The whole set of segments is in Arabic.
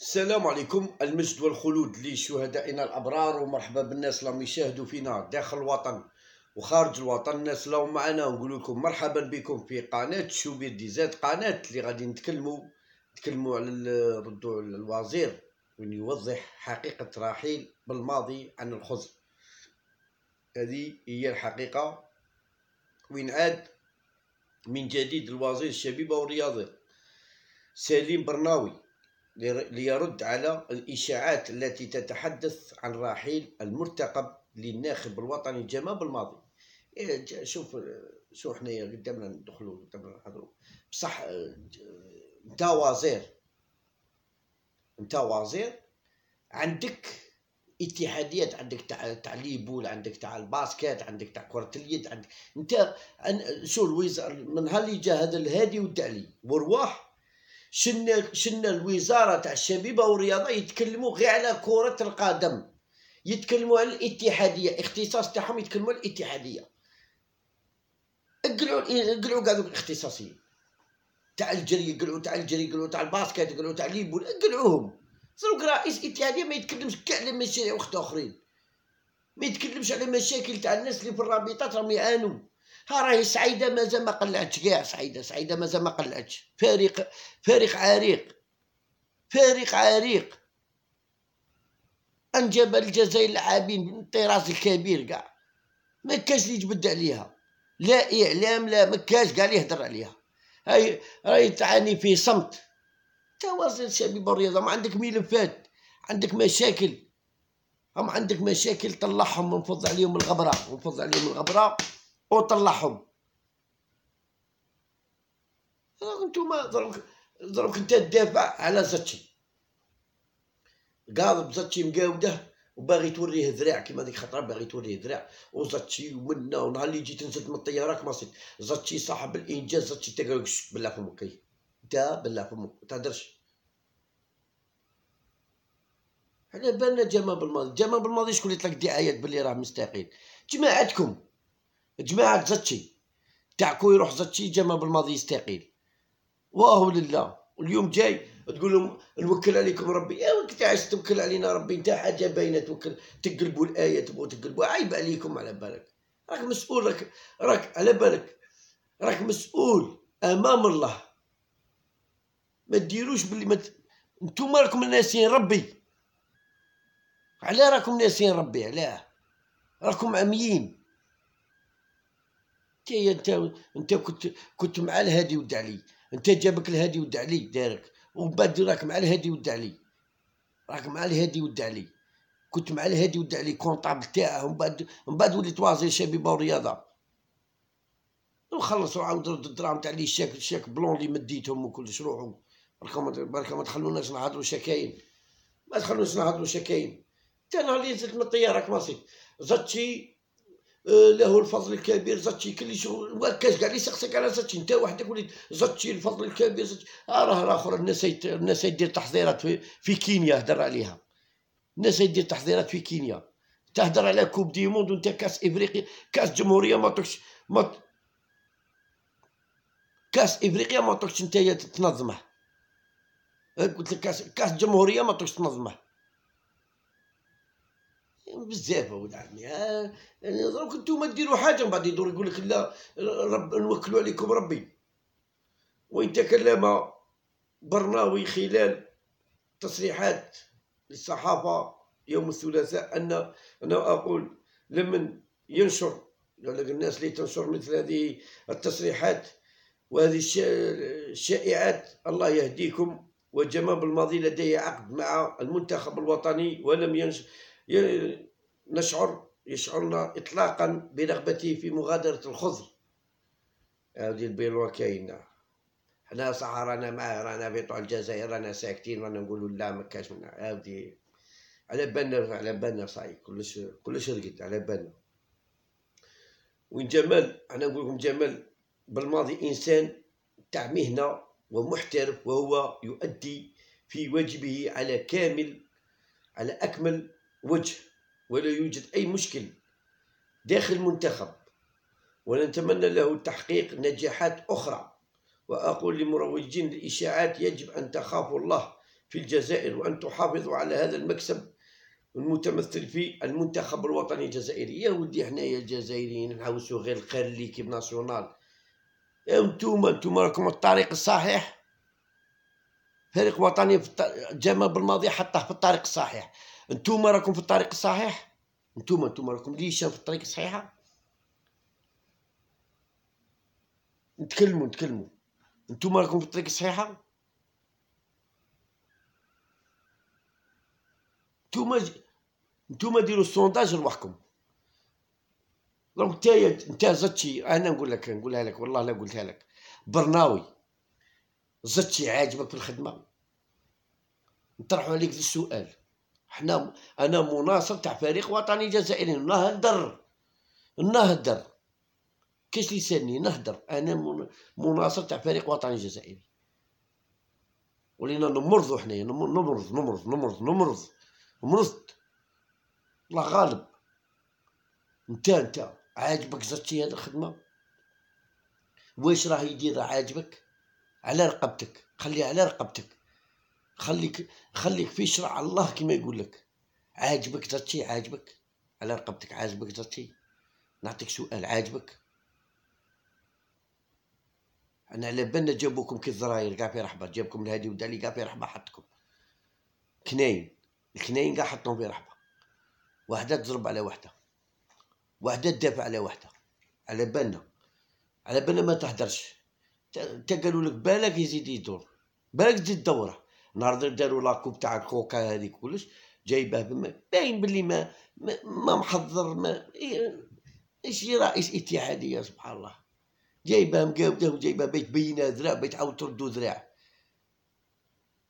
السلام عليكم المجد والخلود لشهدائنا الابرار ومرحبا بالناس اللي يشاهدوا فينا داخل الوطن وخارج الوطن الناس اللي معنا نقول لكم مرحبا بكم في قناه شوبير دي زاد قناه اللي غادي نتكلموا نتكلموا على ردوا الوزير وين يوضح حقيقه رحيل بالماضي عن الخزر هذه هي الحقيقه وين عاد من جديد الوزير الشبيبه والرياضي سليم برناوي ليرد على الإشاعات التي تتحدث عن رحيل المرتقب للناخب الوطني الجمال بالماضي إيه، شوف شو حنايا قدامنا ندخلوا قدامنا نحضروا بصح انت وزير انت وزير عندك اتحاديات عندك تاع تاع ليبول عندك تاع الباسكت عندك تاع كره اليد عندك انت شو لويز من نهار اللي جا هذا الهادي والدعلي ورواح شن شن الوزاره تاع الشبيبه والرياضه يتكلموا غير على كره القدم يتكلموا على الاتحاديه اختصاص تاعهم يتكلموا على الاتحاديه قلعوا قلعوا كاع الاختصاصيين تاع الجري قلعوا تاع الجري قلعوا تاع الباسكت قلعوا تاع ليبول قلعوهم صاروا رئيس اتحاديه ما يتكلمش كاع على مشاريع اخرين ما يتكلمش على مشاكل تاع الناس اللي في الرابطات راهم يعانوا ها راهي سعيده مازال ما قلعتش كاع سعيده سعيده مازال ما قلعتش فارق فارق عريق فارق عريق انجب الجزائر لاعبين من الطراز الكبير كاع ما كاش اللي يجبد عليها لا اعلام لا ما كاش قال يهضر عليها هاي راهي تعاني في صمت تواصل شبيب الرياضة ما عندك ملفات عندك مشاكل هم عندك مشاكل طلعهم ونفض عليهم الغبره ونفض عليهم الغبره وطلعهم انتوما دروك دروك انت تدافع على زاتشي قال زاتشي مقاوده وباغي توريه ذراع كيما ديك خطره باغي توريه ذراع وزاتشي ومنا ونهار اللي جيت نزلت من الطياره كما صيت زاتشي صاحب الانجاز زاتشي تقول بالله فمك تا بالله فمك ما تهدرش على بالنا جمال بالماضي جمال بالماضي شكون اللي طلق دعايات باللي راه مستقيل جماعتكم جماعة تاع تعكو يروح زتشي جا بالماضي يستقيل واه لله واليوم جاي تقول لهم نوكل عليكم ربي يا وقت عايش توكل علينا ربي انت حاجه باينه توكل تقلبوا الايه تبغوا تقلبوا عيب عليكم على بالك راك مسؤول راك راك على بالك راك مسؤول امام الله ما ديروش باللي ما مت... نتوما راكم ناسين ربي علاه راكم ناسين ربي علاه راكم عميين حتى انت انت كنت كنت مع الهادي علي انت جابك الهادي علي دارك ومن بعد راك مع الهادي علي راك مع الهادي علي كنت مع الهادي علي كونطابل تاعه ومن بعد من بعد وليت وزير شبيبه ورياضه وخلصوا عاود رد الدراهم تاع لي الشاك الشاك بلون اللي مديتهم وكلش روحوا بركا بركا ما تخلوناش نهضروا شكاين ما تخلوناش نهضروا شكاين تا نهار اللي نزلت من الطياره كما زدت شي آه، له الفضل الكبير زاتشي كل شغل وكاش كاع اللي سقسك على زاتشي انت وحدك وليت زاتشي الفضل الكبير زاتشي آه، راه الاخر الناس الناس يدير تحضيرات في, في كينيا هدر عليها الناس يدير تحضيرات في كينيا تهدر على كوب دي موند وانت كاس افريقيا كاس جمهوريه ما تكش ما كاس افريقيا ما تكش انت تنظمه قلت لك كاس كاس جمهوريه ما تكش تنظمه بزاف ولد عمي يعني دروك نتوما ديروا حاجه من بعد يدور يقول لك لا رب نوكلوا عليكم ربي وان تكلم برناوي خلال تصريحات للصحافه يوم الثلاثاء ان انا اقول لمن ينشر لك الناس اللي تنشر مثل هذه التصريحات وهذه الشائعات الله يهديكم وجمال بالماضي لديه عقد مع المنتخب الوطني ولم ينشر نشعر يشعرنا إطلاقا برغبته في مغادرة الخضر هذه البيلوة كاينة حنا صح رانا معاه رانا في طول الجزائر رانا ساكتين رانا نقولوا لا ما كاش منا هادي على بالنا على بالنا صاي كلش كلش رقد على بالنا وين جمال انا نقول لكم جمال بالماضي انسان تاع مهنه ومحترف وهو يؤدي في واجبه على كامل على اكمل وجه ولا يوجد أي مشكل داخل المنتخب ونتمنى له تحقيق نجاحات أخرى وأقول لمروجين الإشاعات يجب أن تخافوا الله في الجزائر وأن تحافظوا على هذا المكسب المتمثل في المنتخب الوطني الجزائري يا ودي حنايا الجزائريين نحوسوا غير الخير كيب ناسيونال انتوما انتوما راكم الطريق الصحيح فريق وطني جمع بالماضي حطه في الطريق الصحيح انتوما راكم في الطريق الصحيح انتوما انتوما راكم ليش في الطريق الصحيحه نتكلموا نتكلموا انتوما راكم في الطريق الصحيحه انتوما ج... انتوما ديروا السونداج لوحكم راك نتايا نتا زتشي انا نقول لك نقولها لك والله لا قلتها لك برناوي زتشي عاجبك في الخدمه نطرحوا عليك السؤال حنا انا مناصر تاع فريق وطني جزائري نهدر نهدر كاش لساني نهدر انا مناصر تاع فريق وطني جزائري ولينا نمرضو حنايا نمرض نمرض نمرض نمرض مرضت الله غالب نتا نتا عاجبك زرتي هاد الخدمه واش راه يدير عاجبك على رقبتك خليها على رقبتك خليك خليك في شرع الله كما يقول لك عاجبك درتي عاجبك على رقبتك عاجبك درتي نعطيك سؤال عاجبك انا على بالنا جابوكم كي الزراير كاع في رحبه جابكم الهادي ودالي كاع في رحبه حطكم كناين الكناين كاع حطهم في رحبه وحده تضرب على وحده وحده تدافع على وحده على بالنا على بالنا ما تهدرش تا قالوا لك بالك يزيد يدور بالك تزيد دوره نهار داروا لاكوب تاع الكوكا هذيك كلش جايبه باين بلي ما ما محضر ما إيه، ايش رئيس اتحاديه سبحان الله جايبه مقاوده وجايبه بيت بينه ذراع بيت عاود تردو ذراع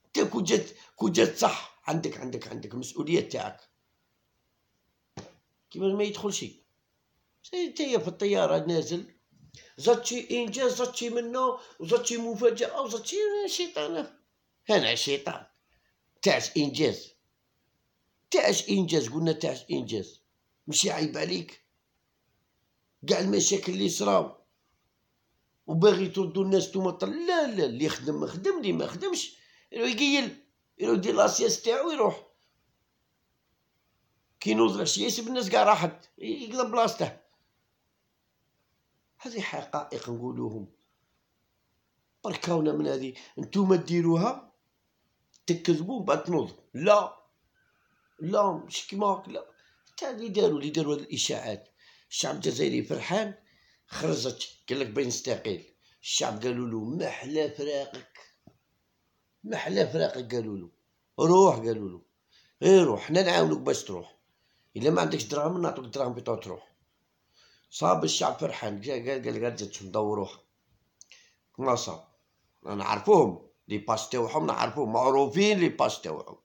انت كون جات كون جات صح عندك عندك عندك المسؤوليه تاعك كيما ما شي انت في الطياره نازل زاتشي انجاز زاتشي منه وزاتشي مفاجاه وزاتشي شيطانه هنا شيطان تعش انجاز تعش انجاز قلنا تعش انجاز ماشي عيب عليك كاع المشاكل اللي صراو وباغي تردوا الناس توما لا لا اللي خدم خدم اللي ما خدمش يقيل يروح يدير لاسياس تاعو يروح كي نوض العشيه يسب الناس كاع راحت يقلب بلاصته هذه حقائق نقولوهم بركاونا من هذه نتوما ديروها تكذبوا ومن بعد تنوضوا لا لا مش كيماك لا تاع اللي داروا اللي داروا هذه الاشاعات الشعب الجزائري فرحان خرجت قال لك باين نستقيل الشعب قالوا له ما حلا فراقك ما حلا فراقك قالوا له روح قالوا له غير إيه، روح حنا نعاونوك باش تروح الا ما عندكش دراهم نعطوك دراهم بيطو تروح صاب الشعب فرحان قال قال قال جاتش ندوروها ما صاب نعرفوهم لي باش تاوعهم نعرفوهم معروفين لي باش تاوعهم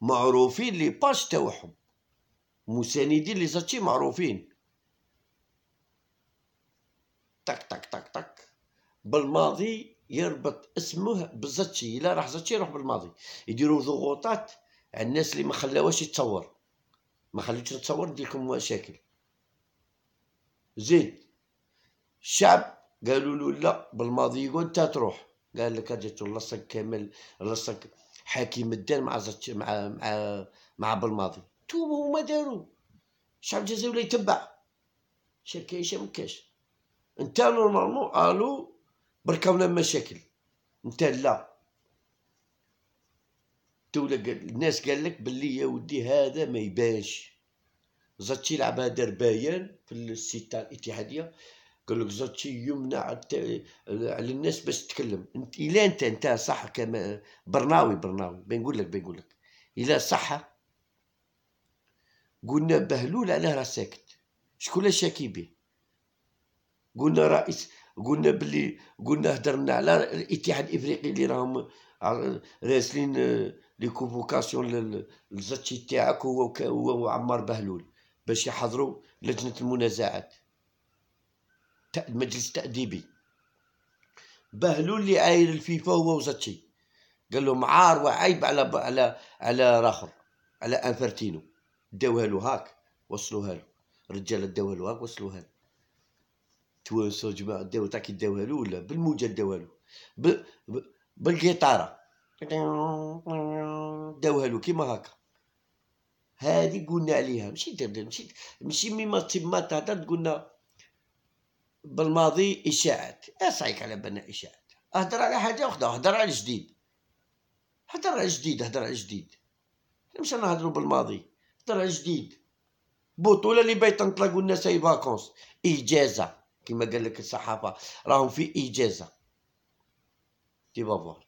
معروفين لي باش تاوعهم مساندين لي زاتشي معروفين تك تك تك تك بالماضي يربط اسمه بزاتشي الا راح زاتشي يروح بالماضي يديروا ضغوطات على الناس اللي ما يتصور ما خليتش نتصور ندير لكم مشاكل زيد الشعب قالوا له لا بالماضي يقول انت تروح قال لك جاتو لصق كامل لصق حكيم الدان مع زت مع مع مع بالماضي توما هما داروا الشعب الجزائري يتبع شركه هشام مكاش انت نورمالمون قالوا بركاونا مشاكل انت لا الدولة الناس قال لك باللي يا ودي هذا ما يبانش زاتشي لعبها دار ربايان في الستة الاتحادية قال لك زاتشي يمنع على الناس باش تتكلم انت الا انت انت صح كما برناوي برناوي بنقول لك بنقول لك الا صح قلنا بهلول علاه راه ساكت شكون شاكي به قلنا رئيس قلنا باللي قلنا هدرنا على الاتحاد الافريقي اللي راهم راسلين آه، لي كوفوكاسيون للزاتشي تاعك هو وعمار بهلول باش يحضروا لجنه المنازعات المجلس التاديبي بهلول اللي عاير الفيفا هو وزاتشي قال لهم عار وعيب على على على راخر على انفرتينو داوها له هاك وصلوها له الرجال داوها له هاك وصلوها له توانسه جماعه داو تاكي داوها له ولا بالموجه داوها له ب... ب... بالقيطاره داوها له كيما هاكا هذه قلنا عليها ماشي ماشي مما تما تهدر قلنا بالماضي اشاعات اسعيك على بنا اشاعات اهدر على حاجه وحده اهدر على الجديد هدر على الجديد هدر على الجديد مش نهضروا بالماضي هدر على الجديد بطوله اللي بايت نطلقوا الناس اي فاكونس اجازه كما قال لك الصحافه راهم في اجازه تي بافوار